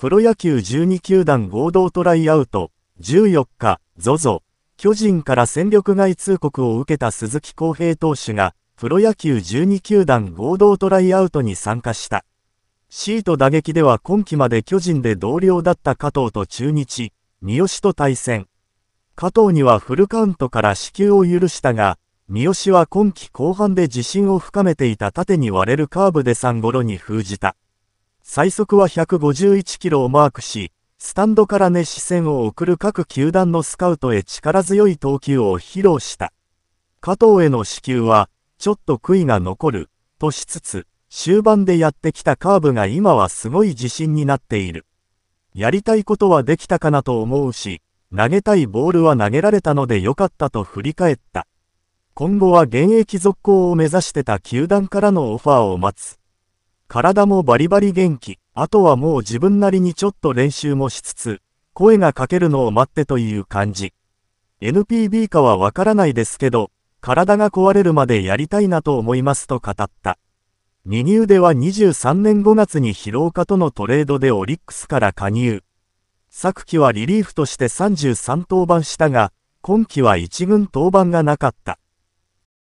プロ野球12球団合同トライアウト、14日、ZOZO、巨人から戦力外通告を受けた鈴木康平投手が、プロ野球12球団合同トライアウトに参加した。シート打撃では今季まで巨人で同僚だった加藤と中日、三好と対戦。加藤にはフルカウントから支給を許したが、三好は今季後半で自信を深めていた縦に割れるカーブで3ゴロに封じた。最速は151キロをマークし、スタンドから熱視線を送る各球団のスカウトへ力強い投球を披露した。加藤への支給は、ちょっと悔いが残る、としつつ、終盤でやってきたカーブが今はすごい自信になっている。やりたいことはできたかなと思うし、投げたいボールは投げられたので良かったと振り返った。今後は現役続行を目指してた球団からのオファーを待つ。体もバリバリ元気、あとはもう自分なりにちょっと練習もしつつ、声がかけるのを待ってという感じ。NPB かはわからないですけど、体が壊れるまでやりたいなと思いますと語った。二入では23年5月に疲労家とのトレードでオリックスから加入。昨季はリリーフとして33登板したが、今季は1軍登板がなかった。